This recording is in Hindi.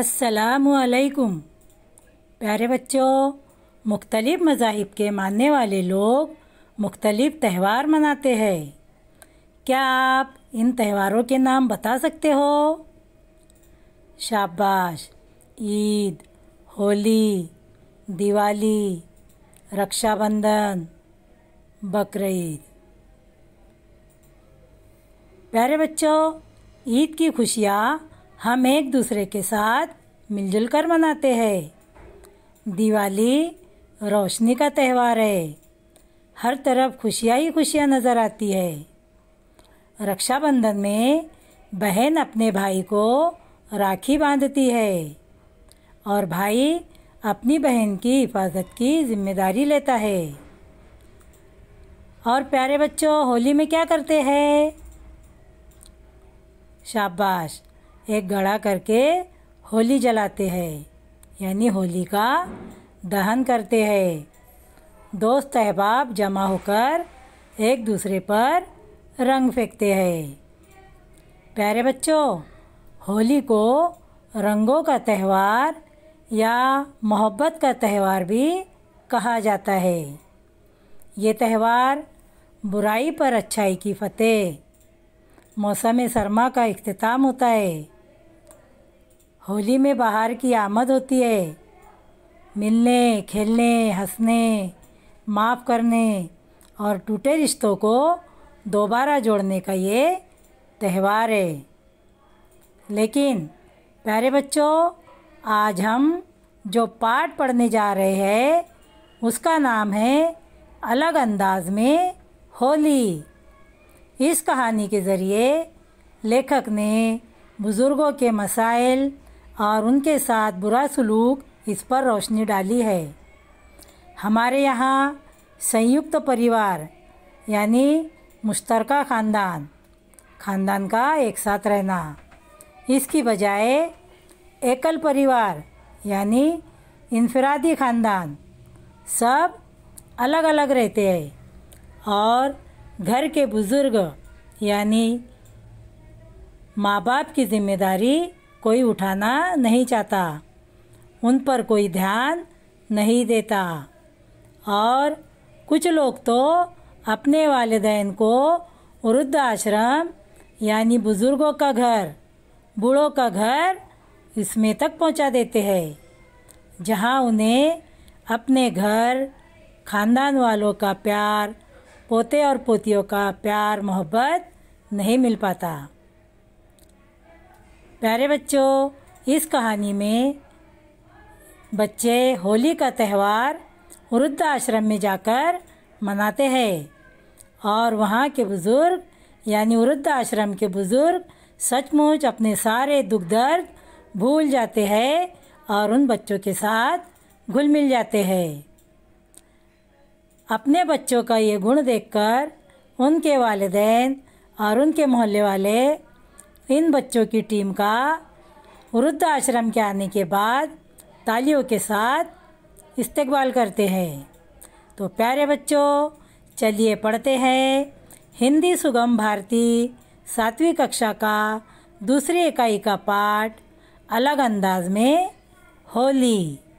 असलकुम प्यारे बच्चों मुख्तलिफ़ मज़ाहिब के मानने वाले लोग मुख्तलिफ़ त्यौहार मनाते हैं क्या आप इन त्यौहारों के नाम बता सकते हो शाबाश ईद होली दिवाली रक्षाबंधन बकर ईद प्यारे बच्चों ईद की खुशियाँ हम एक दूसरे के साथ मिलजुल कर मनाते हैं दिवाली रोशनी का त्यौहार है हर तरफ खुशियाँ ही खुशियाँ नज़र आती है रक्षाबंधन में बहन अपने भाई को राखी बांधती है और भाई अपनी बहन की हिफाजत की जिम्मेदारी लेता है और प्यारे बच्चों होली में क्या करते हैं शाबाश एक गड़ा करके होली जलाते हैं यानी होली का दहन करते हैं दोस्त अहबाब जमा होकर एक दूसरे पर रंग फेंकते हैं प्यारे बच्चों होली को रंगों का त्यौहार या मोहब्बत का त्यौहार भी कहा जाता है ये त्यौहार बुराई पर अच्छाई की फतेह मौसम सरमा का अख्ताम होता है होली में बाहर की आमद होती है मिलने खेलने हंसने माफ़ करने और टूटे रिश्तों को दोबारा जोड़ने का ये त्यौहार है लेकिन प्यारे बच्चों आज हम जो पाठ पढ़ने जा रहे हैं उसका नाम है अलग अंदाज में होली इस कहानी के ज़रिए लेखक ने बुज़ुर्गों के मसाइल और उनके साथ बुरा सलूक इस पर रोशनी डाली है हमारे यहाँ संयुक्त परिवार यानी मुश्तरका ख़ानदान ख़ानदान का एक साथ रहना इसकी बजाय एकल परिवार यानी इनफरादी ख़ानदान सब अलग अलग रहते हैं और घर के बुज़ुर्ग यानी माँ बाप की जिम्मेदारी कोई उठाना नहीं चाहता उन पर कोई ध्यान नहीं देता और कुछ लोग तो अपने वालदेन को वृद्ध आश्रम यानी बुज़ुर्गों का घर बूढ़ों का घर इसमें तक पहुंचा देते हैं जहां उन्हें अपने घर खानदान वालों का प्यार पोते और पोतियों का प्यार मोहब्बत नहीं मिल पाता प्यारे बच्चों इस कहानी में बच्चे होली का त्यौहार वृद्ध आश्रम में जाकर मनाते हैं और वहाँ के बुज़ुर्ग यानी वृद्ध आश्रम के बुज़ुर्ग सचमुच अपने सारे दुख दर्द भूल जाते हैं और उन बच्चों के साथ घुल मिल जाते हैं अपने बच्चों का ये गुण देखकर उनके वालदेन और उनके मोहल्ले वाले इन बच्चों की टीम का वृद्ध आश्रम के आने के बाद तालियों के साथ इस्तेकबाल करते हैं तो प्यारे बच्चों चलिए पढ़ते हैं हिंदी सुगम भारती सातवीं कक्षा का दूसरी इकाई का पाठ अलग अंदाज में होली